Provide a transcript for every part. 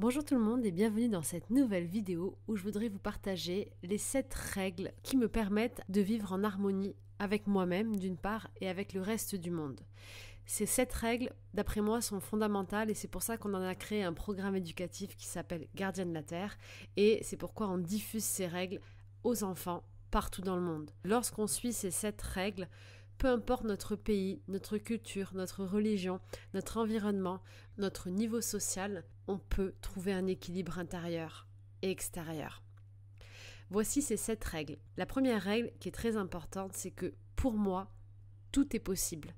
Bonjour tout le monde et bienvenue dans cette nouvelle vidéo où je voudrais vous partager les 7 règles qui me permettent de vivre en harmonie avec moi-même d'une part et avec le reste du monde. Ces 7 règles, d'après moi, sont fondamentales et c'est pour ça qu'on en a créé un programme éducatif qui s'appelle Gardien de la Terre et c'est pourquoi on diffuse ces règles aux enfants partout dans le monde. Lorsqu'on suit ces 7 règles, peu importe notre pays, notre culture, notre religion, notre environnement, notre niveau social, on peut trouver un équilibre intérieur et extérieur. Voici ces sept règles. La première règle qui est très importante, c'est que pour moi, tout est possible.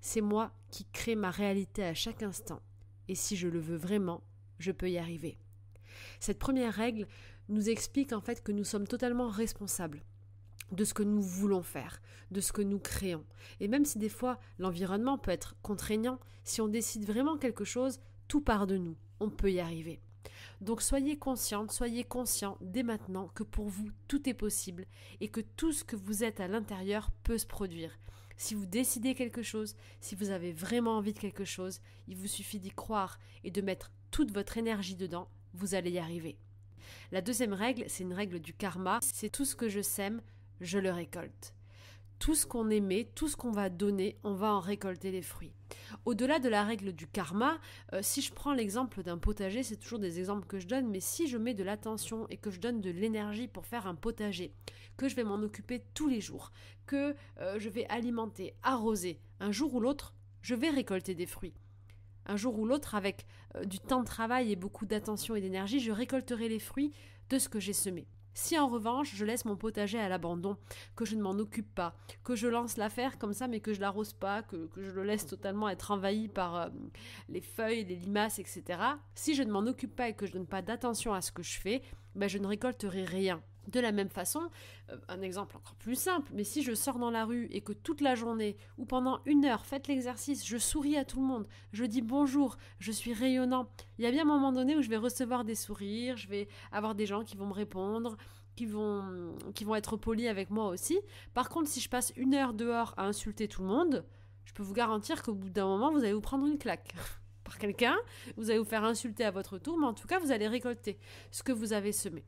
C'est moi qui crée ma réalité à chaque instant. Et si je le veux vraiment, je peux y arriver. Cette première règle nous explique en fait que nous sommes totalement responsables de ce que nous voulons faire, de ce que nous créons. Et même si des fois l'environnement peut être contraignant, si on décide vraiment quelque chose, tout part de nous. On peut y arriver. Donc soyez consciente, soyez conscient dès maintenant que pour vous tout est possible et que tout ce que vous êtes à l'intérieur peut se produire. Si vous décidez quelque chose, si vous avez vraiment envie de quelque chose, il vous suffit d'y croire et de mettre toute votre énergie dedans, vous allez y arriver. La deuxième règle, c'est une règle du karma, c'est tout ce que je sème, je le récolte. Tout ce qu'on aimait, tout ce qu'on va donner, on va en récolter les fruits. Au-delà de la règle du karma, euh, si je prends l'exemple d'un potager, c'est toujours des exemples que je donne, mais si je mets de l'attention et que je donne de l'énergie pour faire un potager, que je vais m'en occuper tous les jours, que euh, je vais alimenter, arroser, un jour ou l'autre, je vais récolter des fruits. Un jour ou l'autre, avec euh, du temps de travail et beaucoup d'attention et d'énergie, je récolterai les fruits de ce que j'ai semé. Si en revanche je laisse mon potager à l'abandon, que je ne m'en occupe pas, que je lance l'affaire comme ça mais que je l'arrose pas, que, je le laisse totalement être envahi par euh, les feuilles, les limaces, etc. Si je ne m'en occupe pas et que je ne donne pas d'attention à ce que je fais, ben je ne récolterai rien. De la même façon, euh, un exemple encore plus simple, mais si je sors dans la rue et que toute la journée ou pendant une heure, faites l'exercice, je souris à tout le monde, je dis bonjour, je suis rayonnant, il y a bien un moment donné où je vais recevoir des sourires, je vais avoir des gens qui vont me répondre, qui vont, qui vont être polis avec moi aussi. Par contre, si je passe une heure dehors à insulter tout le monde, je peux vous garantir qu'au bout d'un moment, vous allez vous prendre une claque par quelqu'un, vous allez vous faire insulter à votre tour, mais en tout cas, vous allez récolter ce que vous avez semé.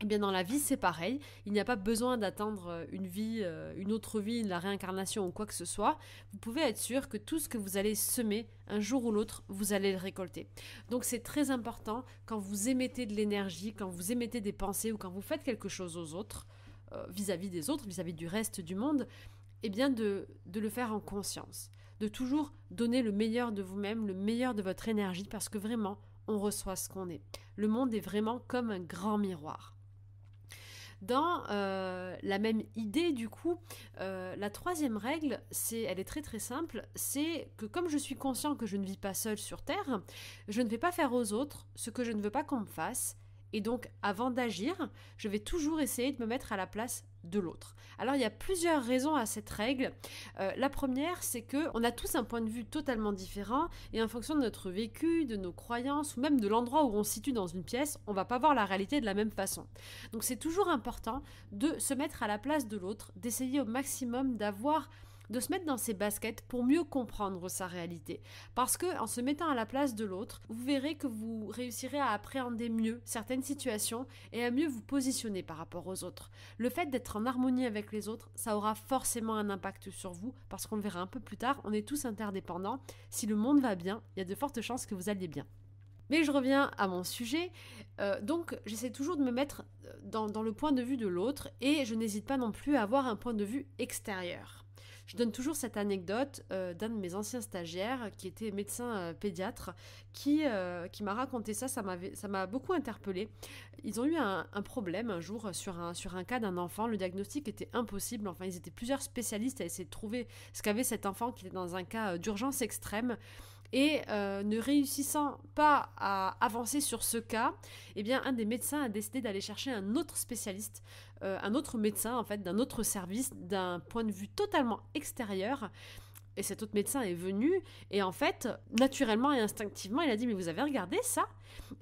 Eh bien dans la vie c'est pareil, il n'y a pas besoin d'attendre euh, une vie, euh, une autre vie, la réincarnation ou quoi que ce soit. Vous pouvez être sûr que tout ce que vous allez semer, un jour ou l'autre, vous allez le récolter. Donc c'est très important quand vous émettez de l'énergie, quand vous émettez des pensées ou quand vous faites quelque chose aux autres, euh, vis-à-vis des autres, vis-à-vis du reste du monde, eh bien de le faire en conscience, de toujours donner le meilleur de vous-même, le meilleur de votre énergie, parce que vraiment, on reçoit ce qu'on est. Le monde est vraiment comme un grand miroir. Dans euh, la même idée, du coup, euh, la troisième règle, c'est, elle est très très simple, c'est que comme je suis conscient que je ne vis pas seul sur Terre, je ne vais pas faire aux autres ce que je ne veux pas qu'on me fasse, et donc, avant d'agir, je vais toujours essayer de me mettre à la place de l'autre. Alors il y a plusieurs raisons à cette règle. Euh, la première, c'est que on a tous un point de vue totalement différent et en fonction de notre vécu, de nos croyances ou même de l'endroit où on se situe dans une pièce, on va pas voir la réalité de la même façon. Donc c'est toujours important de se mettre à la place de l'autre, d'essayer au maximum d'avoir de se mettre dans ses baskets pour mieux comprendre sa réalité. Parce que en se mettant à la place de l'autre, vous verrez que vous réussirez à appréhender mieux certaines situations et à mieux vous positionner par rapport aux autres. Le fait d'être en harmonie avec les autres, ça aura forcément un impact sur vous parce qu'on le verra un peu plus tard, on est tous interdépendants. Si le monde va bien, il y a de fortes chances que vous alliez bien. Mais je reviens à mon sujet. Euh, donc, j'essaie toujours de me mettre euh, dans le point de vue de l'autre et je n'hésite pas non plus à avoir un point de vue extérieur. Je donne toujours cette anecdote euh, d'un de mes anciens stagiaires qui était médecin euh, pédiatre euh, qui, m'a raconté ça, ça m'a beaucoup interpellé. Ils ont eu un, problème un jour sur un, sur un cas d'un enfant, le diagnostic était impossible, enfin ils étaient plusieurs spécialistes à essayer de trouver ce qu'avait cet enfant qui était dans un cas d'urgence extrême. Et euh, ne réussissant pas à avancer sur ce cas, eh bien, un des médecins a décidé d'aller chercher un autre spécialiste, euh, un autre médecin, en fait, d'un autre service, d'un point de vue totalement extérieur. Et cet autre médecin est venu, et en fait, naturellement et instinctivement, il a dit Mais vous avez regardé ça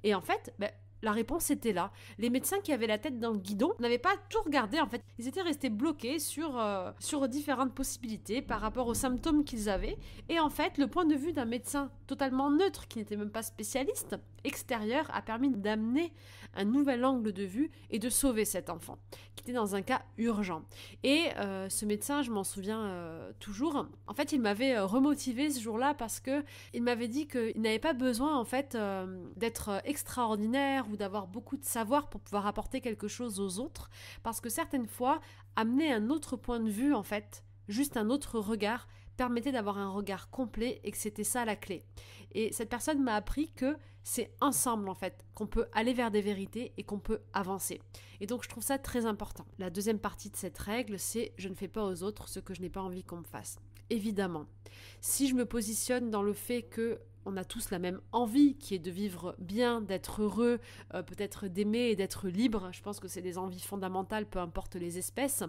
Et en fait, ben, la réponse était là. Les médecins qui avaient la tête dans le guidon n'avaient pas tout regardé en fait. Ils étaient restés bloqués sur, euh, sur différentes possibilités par rapport aux symptômes qu'ils avaient. Et en fait, le point de vue d'un médecin totalement neutre qui n'était même pas spécialiste extérieur a permis d'amener un nouvel angle de vue et de sauver cet enfant qui était dans un cas urgent. Et euh, ce médecin, je m'en souviens euh, toujours. En fait, il m'avait remotivé ce jour-là parce que il m'avait dit qu'il n'avait pas besoin en fait d'être extraordinaire ou d'avoir beaucoup de savoir pour pouvoir apporter quelque chose aux autres, parce que certaines fois, amener un autre point de vue, en fait, juste un autre regard, permettait d'avoir un regard complet et que c'était ça la clé. Et cette personne m'a appris que c'est ensemble en fait qu'on peut aller vers des vérités et qu'on peut avancer. Et donc je trouve ça très important. La deuxième partie de cette règle, c'est je ne fais pas aux autres ce que je n'ai pas envie qu'on me fasse évidemment. Si je me positionne dans le fait que on a tous la même envie qui est de vivre bien, d'être heureux, euh, peut-être d'aimer et d'être libre. Je pense que c'est des envies fondamentales, peu importe les espèces.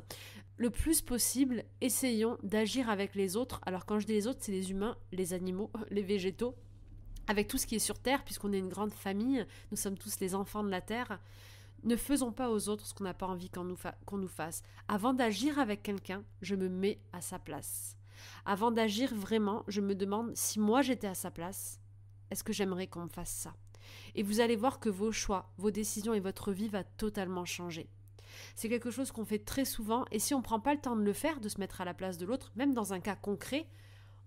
Le plus possible, essayons d'agir avec les autres. Alors quand je dis les autres, c'est les humains, les animaux, les végétaux, avec tout ce qui est sur Terre, puisqu'on est une grande famille, nous sommes tous les enfants de la Terre. Ne faisons pas aux autres ce qu'on n'a pas envie qu'on nous fasse. Avant d'agir avec quelqu'un, je me mets à sa place. Avant d'agir vraiment, je me demande si moi j'étais à sa place, est-ce que j'aimerais qu'on me fasse ça Et vous allez voir que vos choix, vos décisions et votre vie vont totalement changer. C'est quelque chose qu'on fait très souvent et si on ne prend pas le temps de le faire, de se mettre à la place de l'autre, même dans un cas concret,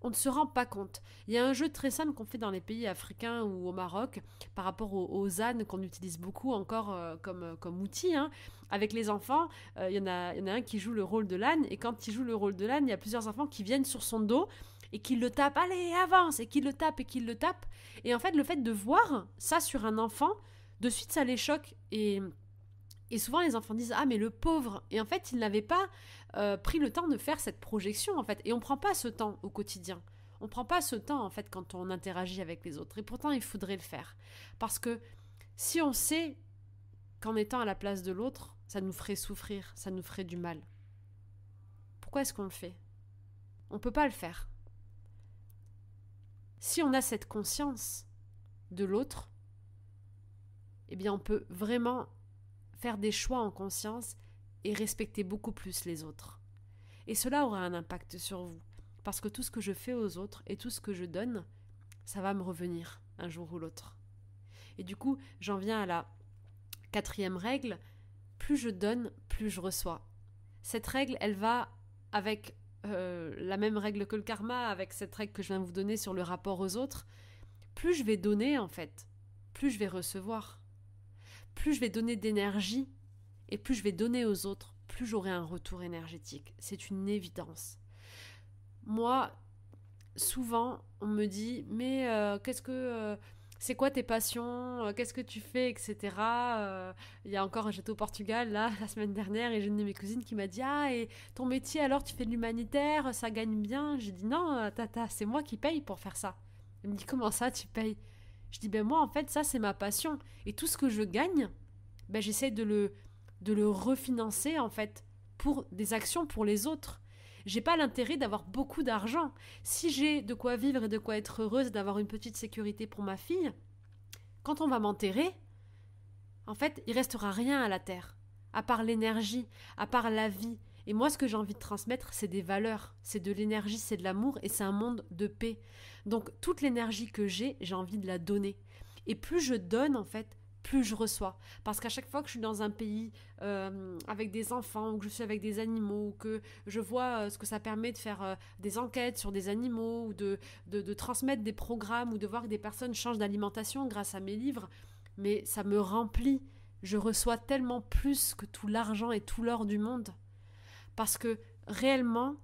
on ne se rend pas compte. Il y a un jeu très simple qu'on fait dans les pays africains ou au Maroc par rapport aux, ânes qu'on utilise beaucoup encore euh, comme, euh, comme outil. Hein. Avec les enfants, euh, il, y en a, il y en a un qui joue le rôle de l'âne et quand il joue le rôle de l'âne, il y a plusieurs enfants qui viennent sur son dos et qui le tapent, allez, avance, et qui le tapent et qui le tapent. Et en fait, le fait de voir ça sur un enfant, de suite, ça les choque et et souvent, les enfants disent Ah, mais le pauvre Et en fait, ils n'avaient pas euh, pris le temps de faire cette projection, en fait. Et on ne prend pas ce temps au quotidien. On ne prend pas ce temps, en fait, quand on interagit avec les autres. Et pourtant, il faudrait le faire. Parce que si on sait qu'en étant à la place de l'autre, ça nous ferait souffrir, ça nous ferait du mal, pourquoi est-ce qu'on le fait On ne peut pas le faire. Si on a cette conscience de l'autre, eh bien, on peut vraiment faire des choix en conscience et respecter beaucoup plus les autres. Et cela aura un impact sur vous, parce que tout ce que je fais aux autres et tout ce que je donne, ça va me revenir un jour ou l'autre. Et du coup, j'en viens à la quatrième règle, plus je donne, plus je reçois. Cette règle, elle va avec euh, la même règle que le karma, avec cette règle que je viens vous donner sur le rapport aux autres. Plus je vais donner, en fait, plus je vais recevoir plus je vais donner d'énergie et plus je vais donner aux autres, plus j'aurai un retour énergétique. C'est une évidence. Moi, souvent, on me dit Mais euh, qu'est-ce que. Euh, c'est quoi tes passions euh, Qu'est-ce que tu fais Etc. il y a encore, château au Portugal là la semaine dernière et j'ai une de mes cousines qui m'a dit ah et ton métier alors tu fais de l'humanitaire, ça gagne bien. J'ai dit non tata, c'est moi qui paye pour faire ça. Elle me dit comment ça tu payes je dis, ben moi, en fait, ça, c'est ma passion. Et tout ce que je gagne, ben, j'essaie de le, de le refinancer, en fait, pour des actions pour les autres. J'ai pas l'intérêt d'avoir beaucoup d'argent. Si j'ai de quoi vivre et de quoi être heureuse, d'avoir une petite sécurité pour ma fille, quand on va m'enterrer, en fait, il restera rien à la terre, à part l'énergie, à part la vie, et moi, ce que j'ai envie de transmettre, c'est des valeurs, c'est de l'énergie, c'est de l'amour et c'est un monde de paix. Donc, toute l'énergie que j'ai, j'ai envie de la donner. Et plus je donne, en fait, plus je reçois. Parce qu'à chaque fois que je suis dans un pays euh, avec des enfants, ou que je suis avec des animaux, ou que je vois euh, ce que ça permet de faire euh, des enquêtes sur des animaux, ou de, de, transmettre des programmes, ou de voir que des personnes changent d'alimentation grâce à mes livres, mais ça me remplit. Je reçois tellement plus que tout l'argent et tout l'or du monde. Parce que réellement,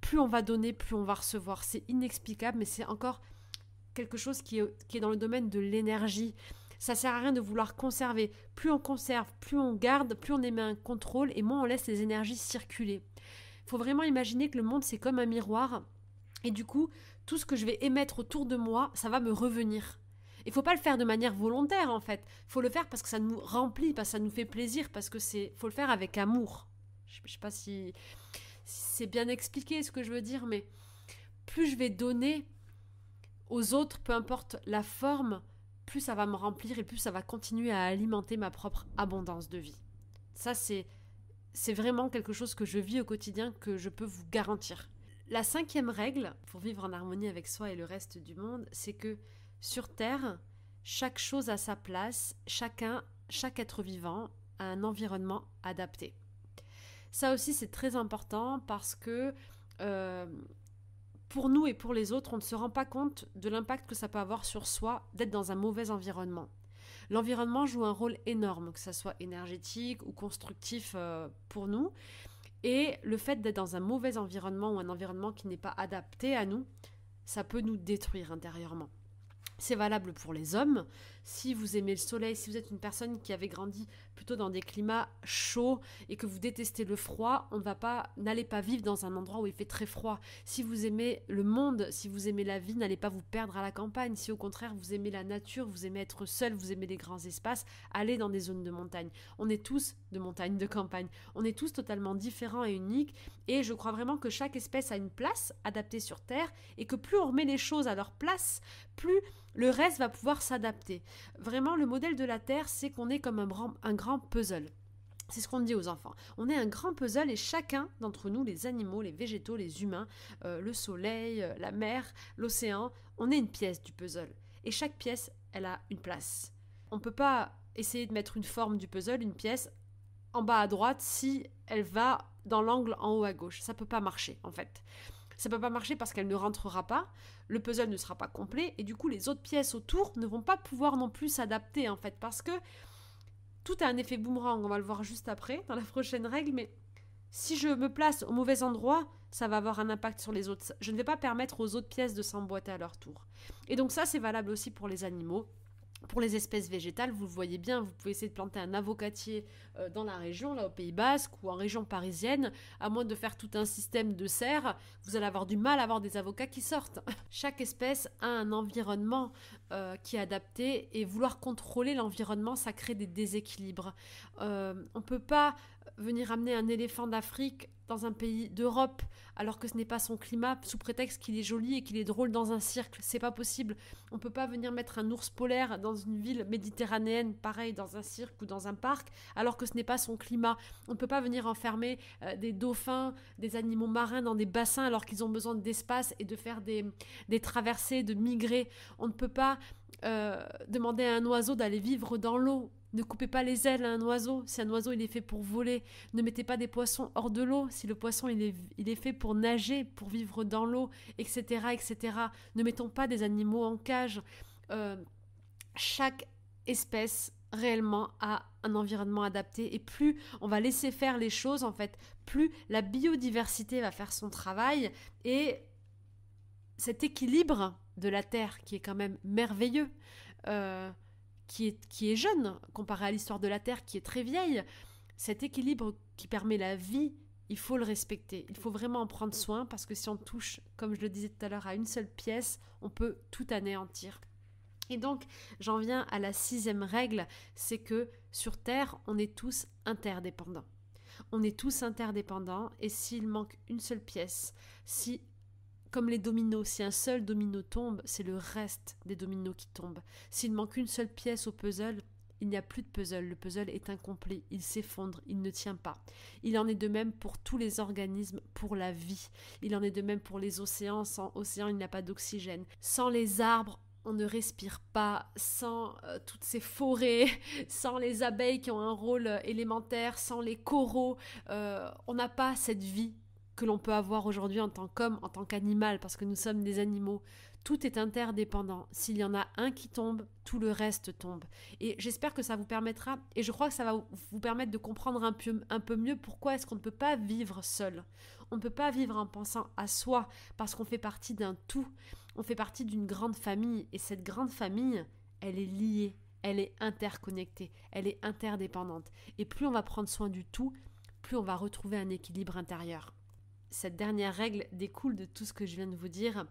plus on va donner, plus on va recevoir. C'est inexplicable, mais c'est encore quelque chose qui est, dans le domaine de l'énergie. Ça sert à rien de vouloir conserver. Plus on conserve, plus on garde, plus on émet un contrôle et moins on laisse les énergies circuler. Il faut vraiment imaginer que le monde c'est comme un miroir et du coup, tout ce que je vais émettre autour de moi, ça va me revenir. Il ne faut pas le faire de manière volontaire en fait. Il faut le faire parce que ça nous remplit, parce que ça nous fait plaisir, parce que c'est faut le faire avec amour. Je ne sais pas si, c'est bien expliqué ce que je veux dire, mais plus je vais donner aux autres, peu importe la forme, plus ça va me remplir et plus ça va continuer à alimenter ma propre abondance de vie. Ça, c'est vraiment quelque chose que je vis au quotidien, que je peux vous garantir. La cinquième règle pour vivre en harmonie avec soi et le reste du monde, c'est que sur Terre, chaque chose a sa place, chacun, chaque être vivant a un environnement adapté. Ça aussi, c'est très important parce que euh, pour nous et pour les autres, on ne se rend pas compte de l'impact que ça peut avoir sur soi d'être dans un mauvais environnement. L'environnement joue un rôle énorme, que ce soit énergétique ou constructif euh, pour nous. Et le fait d'être dans un mauvais environnement ou un environnement qui n'est pas adapté à nous, ça peut nous détruire intérieurement. C'est valable pour les hommes, si vous aimez le soleil, si vous êtes une personne qui avait grandi plutôt dans des climats chauds et que vous détestez le froid, on ne va pas, n'allez pas vivre dans un endroit où il fait très froid. Si vous aimez le monde, si vous aimez la vie, n'allez pas vous perdre à la campagne. Si au contraire vous aimez la nature, vous aimez être seul, vous aimez les grands espaces, allez dans des zones de montagne. On est tous de montagne, de campagne. On est tous totalement différents et uniques. Et je crois vraiment que chaque espèce a une place adaptée sur Terre et que plus on remet les choses à leur place, plus le reste va pouvoir s'adapter. Vraiment, le modèle de la Terre, c'est qu'on est comme un, grand, puzzle. C'est ce qu'on dit aux enfants. On est un grand puzzle et chacun d'entre nous, les animaux, les végétaux, les humains, euh, le soleil, euh, la mer, l'océan, on est une pièce du puzzle. Et chaque pièce, elle a une place. On ne peut pas essayer de mettre une forme du puzzle, une pièce, en bas à droite si elle va dans l'angle en haut à gauche. Ça ne peut pas marcher en fait ça ne peut pas marcher parce qu'elle ne rentrera pas, le puzzle ne sera pas complet, et du coup les autres pièces autour ne vont pas pouvoir non plus s'adapter en fait, parce que tout a un effet boomerang, on va le voir juste après, dans la prochaine règle, mais si je me place au mauvais endroit, ça va avoir un impact sur les autres. Je ne vais pas permettre aux autres pièces de s'emboîter à leur tour. Et donc ça, c'est valable aussi pour les animaux pour les espèces végétales, vous le voyez bien, vous pouvez essayer de planter un avocatier euh, dans la région, là au Pays Basque ou en région parisienne, à moins de faire tout un système de serre, vous allez avoir du mal à avoir des avocats qui sortent. Chaque espèce a un environnement euh, qui est adapté et vouloir contrôler l'environnement, ça crée des déséquilibres. Euh, on ne peut pas venir amener un éléphant d'Afrique dans un pays d'Europe alors que ce n'est pas son climat sous prétexte qu'il est joli et qu'il est drôle dans un cirque. C'est pas possible. On peut pas venir mettre un ours polaire dans une ville méditerranéenne, pareil, dans un cirque ou dans un parc, alors que ce n'est pas son climat. On peut pas venir enfermer euh, des dauphins, des animaux marins dans des bassins alors qu'ils ont besoin d'espace et de faire des, traversées, de migrer. On ne peut pas euh, demander à un oiseau d'aller vivre dans l'eau ne coupez pas les ailes à un oiseau, si un oiseau il est fait pour voler. Ne mettez pas des poissons hors de l'eau, si le poisson il est, il est fait pour nager, pour vivre dans l'eau, etc., etc. Ne mettons pas des animaux en cage. Euh, chaque espèce réellement a un environnement adapté et plus on va laisser faire les choses en fait, plus la biodiversité va faire son travail et cet équilibre de la Terre qui est quand même merveilleux. Euh, qui est, qui est jeune comparé à l'histoire de la Terre qui est très vieille. Cet équilibre qui permet la vie, il faut le respecter. Il faut vraiment en prendre soin parce que si on touche, comme je le disais tout à l'heure, à une seule pièce, on peut tout anéantir. Et donc, j'en viens à la sixième règle, c'est que sur Terre, on est tous interdépendants. On est tous interdépendants et s'il manque une seule pièce, si comme les dominos, si un seul domino tombe, c'est le reste des dominos qui tombent. S'il manque une seule pièce au puzzle, il n'y a plus de puzzle, le puzzle est incomplet, il s'effondre, il ne tient pas. Il en est de même pour tous les organismes, pour la vie. Il en est de même pour les océans, sans océan il n'y a pas d'oxygène. Sans les arbres, on ne respire pas, sans euh, toutes ces forêts, sans les abeilles qui ont un rôle euh, élémentaire, sans les coraux, euh, on n'a pas cette vie que l'on peut avoir aujourd'hui en tant qu'homme, en tant qu'animal, parce que nous sommes des animaux. Tout est interdépendant. S'il y en a un qui tombe, tout le reste tombe. Et j'espère que ça vous permettra, et je crois que ça va vous permettre de comprendre un peu, un peu mieux pourquoi est-ce qu'on ne peut pas vivre seul. On ne peut pas vivre en pensant à soi, parce qu'on fait partie d'un tout. On fait partie d'une grande famille, et cette grande famille, elle est liée, elle est interconnectée, elle est interdépendante. Et plus on va prendre soin du tout, plus on va retrouver un équilibre intérieur cette dernière règle découle de tout ce que je viens de vous dire.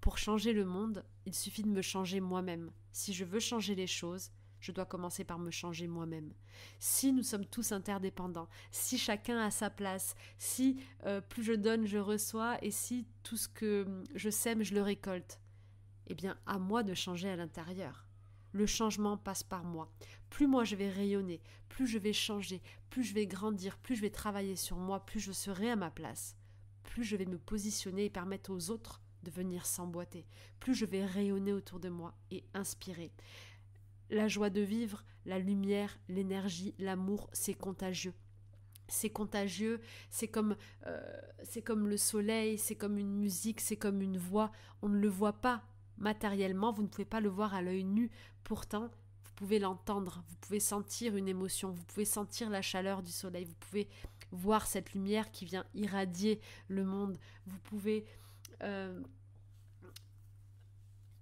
Pour changer le monde, il suffit de me changer moi-même. Si je veux changer les choses, je dois commencer par me changer moi-même. Si nous sommes tous interdépendants, si chacun a sa place, si euh, plus je donne, je reçois, et si tout ce que je sème, je le récolte, eh bien à moi de changer à l'intérieur. Le changement passe par moi. Plus moi je vais rayonner, plus je vais changer, plus je vais grandir, plus je vais travailler sur moi, plus je serai à ma place plus je vais me positionner et permettre aux autres de venir s'emboîter, plus je vais rayonner autour de moi et inspirer. La joie de vivre, la lumière, l'énergie, l'amour, c'est contagieux c'est contagieux, c'est comme, euh, c'est comme le soleil, c'est comme une musique, c'est comme une voix. On ne le voit pas matériellement, vous ne pouvez pas le voir à l'œil nu. Pourtant, vous pouvez l'entendre, vous pouvez sentir une émotion, vous pouvez sentir la chaleur du soleil, vous pouvez voir cette lumière qui vient irradier le monde. Vous pouvez, euh,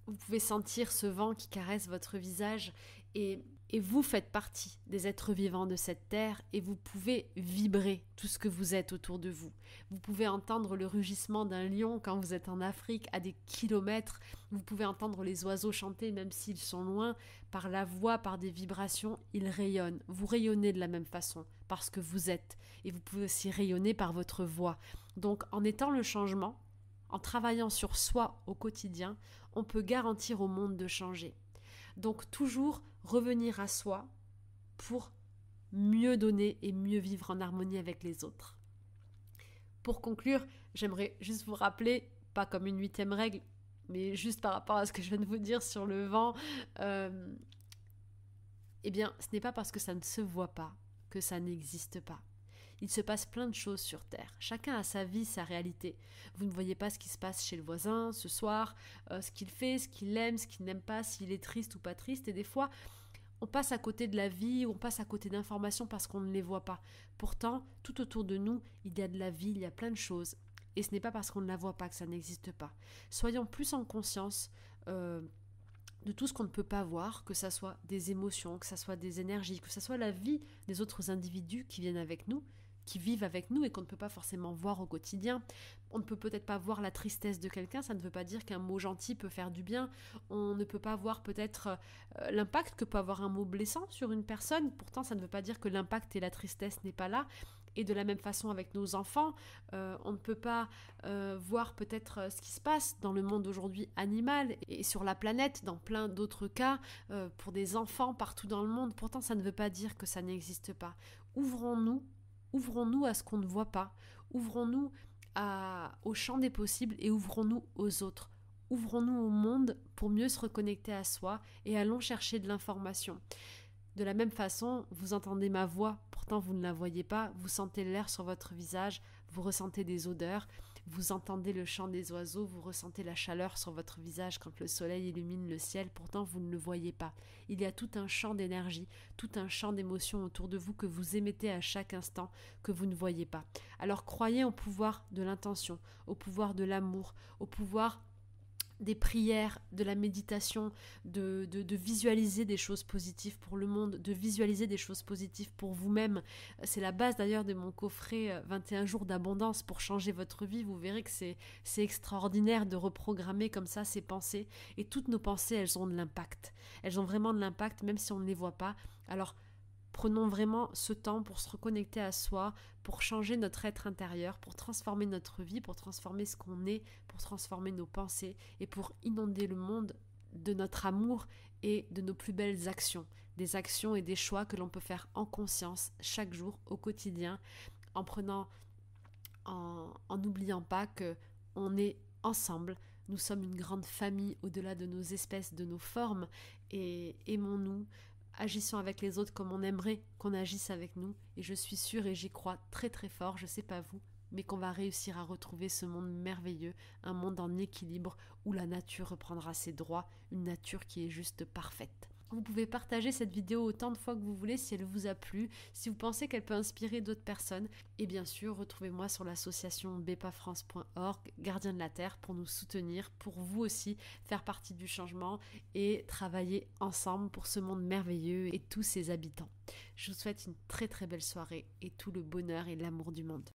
vous pouvez sentir ce vent qui caresse votre visage et et vous faites partie des êtres vivants de cette terre et vous pouvez vibrer tout ce que vous êtes autour de vous. Vous pouvez entendre le rugissement d'un lion quand vous êtes en Afrique à des kilomètres. Vous pouvez entendre les oiseaux chanter même s'ils sont loin. Par la voix, par des vibrations, ils rayonnent. Vous rayonnez de la même façon parce que vous êtes. Et vous pouvez aussi rayonner par votre voix. Donc en étant le changement, en travaillant sur soi au quotidien, on peut garantir au monde de changer. Donc toujours revenir à soi pour mieux donner et mieux vivre en harmonie avec les autres. Pour conclure, j'aimerais juste vous rappeler, pas comme une huitième règle, mais juste par rapport à ce que je viens de vous dire sur le vent, euh, eh bien, ce n'est pas parce que ça ne se voit pas que ça n'existe pas. Il se passe plein de choses sur Terre. Chacun a sa vie, sa réalité. Vous ne voyez pas ce qui se passe chez le voisin ce soir, euh, ce qu'il fait, ce qu'il aime, ce qu'il n'aime pas, s'il est triste ou pas triste. Et des fois, on passe à côté de la vie, on passe à côté d'informations parce qu'on ne les voit pas. Pourtant, tout autour de nous, il y a de la vie, il y a plein de choses. Et ce n'est pas parce qu'on ne la voit pas que ça n'existe pas. Soyons plus en conscience. Euh, de tout ce qu'on ne peut pas voir, que ce soit des émotions, que ce soit des énergies, que ce soit la vie des autres individus qui viennent avec nous, qui vivent avec nous et qu'on ne peut pas forcément voir au quotidien. On ne peut peut-être pas voir la tristesse de quelqu'un, ça ne veut pas dire qu'un mot gentil peut faire du bien. On ne peut pas voir peut-être euh, l'impact que peut avoir un mot blessant sur une personne, pourtant ça ne veut pas dire que l'impact et la tristesse n'est pas là. Et de la même façon avec nos enfants, euh, on ne peut pas euh, voir peut-être ce qui se passe dans le monde aujourd'hui animal et sur la planète, dans plein d'autres cas, pour des enfants partout dans le monde. Pourtant, ça ne veut pas dire que ça n'existe pas. Ouvrons-nous Ouvrons-nous à ce qu'on ne voit pas. Ouvrons-nous au champ des possibles et ouvrons-nous aux autres. Ouvrons-nous au monde pour mieux se reconnecter à soi et allons chercher de l'information. De la même façon, vous entendez ma voix, pourtant vous ne la voyez pas, vous sentez l'air sur votre visage, vous ressentez des odeurs, vous entendez le chant des oiseaux, vous ressentez la chaleur sur votre visage quand le soleil illumine le ciel, pourtant vous ne le voyez pas. Il y a tout un champ d'énergie, tout un champ d'émotions autour de vous que vous émettez à chaque instant, que vous ne voyez pas. Alors croyez au pouvoir de l'intention, au pouvoir de l'amour, au pouvoir des prières, de la méditation, de, de, visualiser des choses positives pour le monde, de visualiser des choses positives pour vous-même. C'est la base d'ailleurs de mon coffret 21 euh, jours d'abondance pour changer votre vie. Vous verrez que c'est extraordinaire de reprogrammer comme ça ses pensées. Et toutes nos pensées, elles ont de l'impact. Elles ont vraiment de l'impact, même si on ne les voit pas. Alors Prenons vraiment ce temps pour se reconnecter à soi, pour changer notre être intérieur, pour transformer notre vie, pour transformer ce qu'on est, pour transformer nos pensées et pour inonder le monde de notre amour et de nos plus belles actions, des actions et des choix que l'on peut faire en conscience chaque jour au quotidien en prenant en n'oubliant pas que on est ensemble, nous sommes une grande famille au-delà de nos espèces, de nos formes et aimons-nous, Agissons avec les autres comme on aimerait qu'on agisse avec nous. Et je suis sûre et j'y crois très très fort, je sais pas vous, mais qu'on va réussir à retrouver ce monde merveilleux, un monde en équilibre où la nature reprendra ses droits, une nature qui est juste parfaite. Vous pouvez partager cette vidéo autant de fois que vous voulez si elle vous a plu, si vous pensez qu'elle peut inspirer d'autres personnes. Et bien sûr, retrouvez-moi sur l'association bepafrance.org, gardien de la Terre, pour nous soutenir, pour vous aussi faire partie du changement et travailler ensemble pour ce monde merveilleux et tous ses habitants. Je vous souhaite une très très belle soirée et tout le bonheur et l'amour du monde.